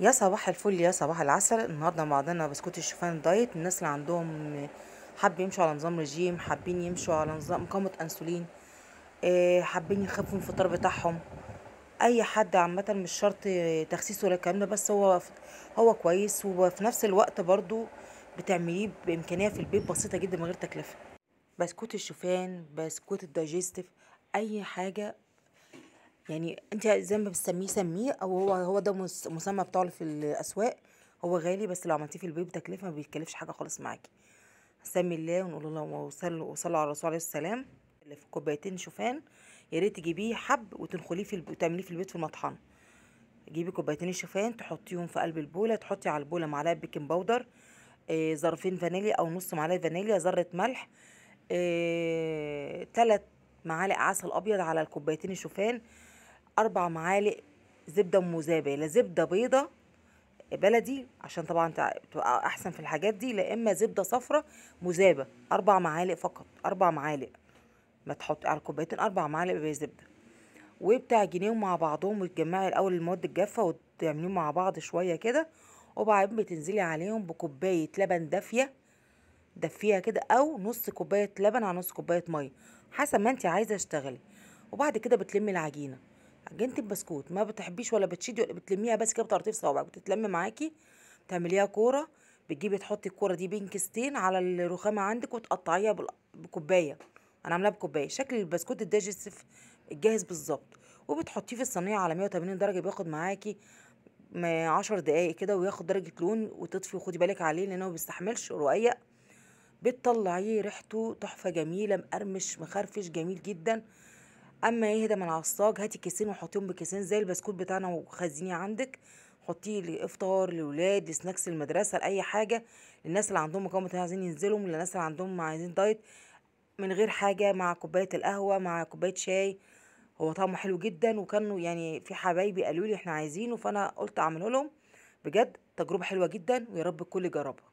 يا صباح الفل يا صباح العسل النهارده معانا بسكوت الشوفان دايت الناس اللي عندهم حاب يمشوا على نظام رجيم حابين يمشوا على نظام اقامه انسولين آه، حابين يخفوا الفطار بتاعهم اي حد عامه مش شرط تخسيس ولا الكلام ده بس هو هو كويس وفي نفس الوقت برضو بتعمليه بامكانيه في البيت بسيطه جدا من غير تكلفه بسكوت الشوفان بسكوت الدايجستيف اي حاجه يعني انت زي ما بتسميه سميه او هو هو ده مسمى بتاعه في الاسواق هو غالي بس لو عملتيه في البيت بتكلفه ما بيتكلفش حاجه خالص معاكي سمي الله ونقول اللهم وصل وصلوا على الرسول عليه السلام اللي في كوبايتين شوفان يا ريت تجيبيه حب وتنخليه في وتعمليه في البيت في المطحن جيبي كوبايتين الشوفان تحطيهم في قلب البوله تحطي على البوله معلقه بيكنج باودر آه، ظرفين فانيليا او نص معلقه فانيليا ذره ملح ثلاث آه، معالق عسل ابيض على الكوبايتين الشوفان أربع معالق زبدة مذابة لا زبدة بيضة بلدي عشان طبعا تبقى أحسن في الحاجات دي لا إما زبدة صفرة مذابة أربع معالق فقط أربع معالق ما تحط على الكوبايتين أربع معالق زبدة وبتعجنيهم مع بعضهم وتجمعي الأول المواد الجافة وتعمليهم مع بعض شوية كده وبعدين بتنزلي عليهم بكوباية لبن دافية دفيها كده او نص كوبايه لبن على نص كوبايه ميه حسب ما انت عايزه تشتغلي وبعد كده بتلمي العجينه عجنت البسكوت ما بتحبيش ولا بتشدي ولا بتلميها بس كده بتعرفي في صوابعك بتتلم معاكي تعمليها كوره بتجيبي تحطي الكوره دي بين كيستين على الرخامه عندك وتقطعيها بكوبايه انا عاملاها بكوبايه شكل البسكوت الدايجستيف الجاهز بالظبط وبتحطيه في الصينيه على 180 درجه بياخد معاكي 10 دقايق كده وياخد درجه لون وتطفي وخدي بالك عليه لانه ما بيستحملش رقيق بتطلعيه ريحته تحفه جميله مقرمش مخرفش جميل جدا اما يهدى من عصاج هاتي كيسين وحطيهم بكيسين زي البسكوت بتاعنا وخزنيه عندك حطيه لافطار لولاد لسناكس المدرسه لاي حاجه للناس اللي عندهم مقاومه عايزين ينزلوا للناس اللي عندهم عايزين دايت من غير حاجه مع كوبايه القهوه مع كوبايه شاي هو طعمه حلو جدا وكانوا يعني في حبايبي قالوا لي احنا عايزينه فانا قلت اعمله لهم بجد تجربه حلوه جدا ويا رب الكل يجربها